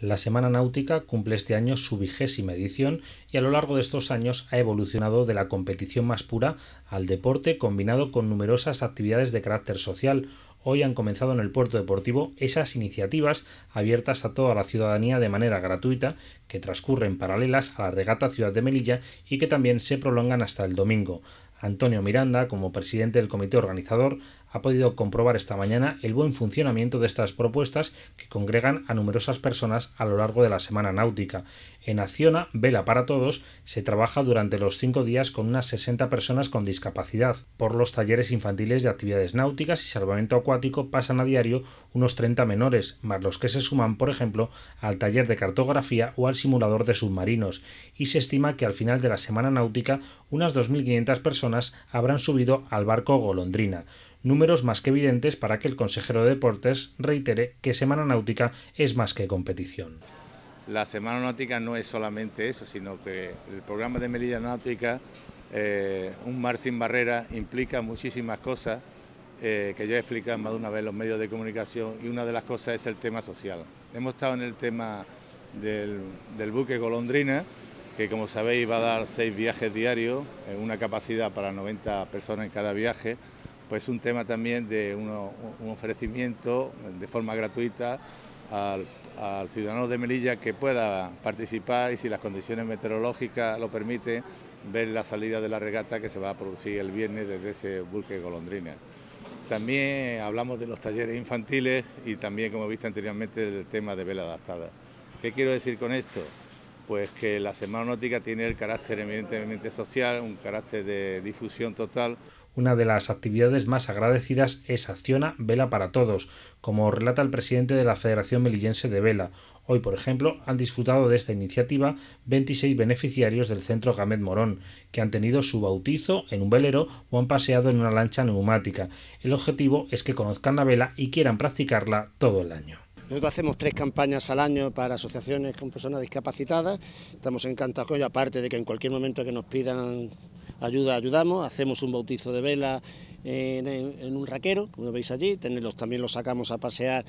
La Semana Náutica cumple este año su vigésima edición y a lo largo de estos años ha evolucionado de la competición más pura al deporte combinado con numerosas actividades de carácter social. Hoy han comenzado en el puerto deportivo esas iniciativas abiertas a toda la ciudadanía de manera gratuita que transcurren paralelas a la regata Ciudad de Melilla y que también se prolongan hasta el domingo. Antonio Miranda, como presidente del comité organizador, ha podido comprobar esta mañana el buen funcionamiento de estas propuestas que congregan a numerosas personas a lo largo de la semana náutica. En Acciona, Vela para Todos, se trabaja durante los cinco días con unas 60 personas con discapacidad. Por los talleres infantiles de actividades náuticas y salvamento acuático pasan a diario unos 30 menores, más los que se suman, por ejemplo, al taller de cartografía o al simulador de submarinos, y se estima que al final de la semana náutica unas 2.500 personas habrán subido al barco Golondrina números más que evidentes para que el consejero de deportes reitere que Semana Náutica es más que competición. La Semana Náutica no es solamente eso, sino que el programa de Melilla Náutica, eh, un mar sin barrera, implica muchísimas cosas eh, que ya he explicado más de una vez los medios de comunicación y una de las cosas es el tema social. Hemos estado en el tema del, del buque golondrina, que como sabéis va a dar seis viajes diarios, una capacidad para 90 personas en cada viaje pues un tema también de un ofrecimiento de forma gratuita al, ciudadano de Melilla que pueda participar y si las condiciones meteorológicas lo permiten, ver la salida de la regata que se va a producir el viernes desde ese buque de golondrina. También hablamos de los talleres infantiles y también, como he visto anteriormente, del tema de vela adaptada. ¿Qué quiero decir con esto? pues que la Semana Náutica tiene el carácter eminentemente social, un carácter de difusión total. Una de las actividades más agradecidas es Acciona Vela para Todos, como relata el presidente de la Federación Melillense de Vela. Hoy, por ejemplo, han disfrutado de esta iniciativa 26 beneficiarios del centro Gamet Morón, que han tenido su bautizo en un velero o han paseado en una lancha neumática. El objetivo es que conozcan la vela y quieran practicarla todo el año. Nosotros hacemos tres campañas al año para asociaciones con personas discapacitadas. Estamos en ello, aparte de que en cualquier momento que nos pidan ayuda, ayudamos. Hacemos un bautizo de vela en, un raquero, como veis allí. también los sacamos a pasear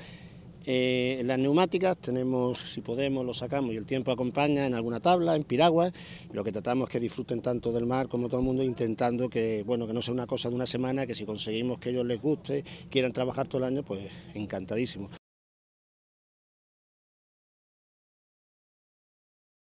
eh, en las neumáticas. Tenemos, si podemos, los sacamos y el tiempo acompaña en alguna tabla, en piragua. Lo que tratamos es que disfruten tanto del mar como todo el mundo, intentando que, bueno, que no sea una cosa de una semana, que si conseguimos que ellos les guste, quieran trabajar todo el año, pues encantadísimo.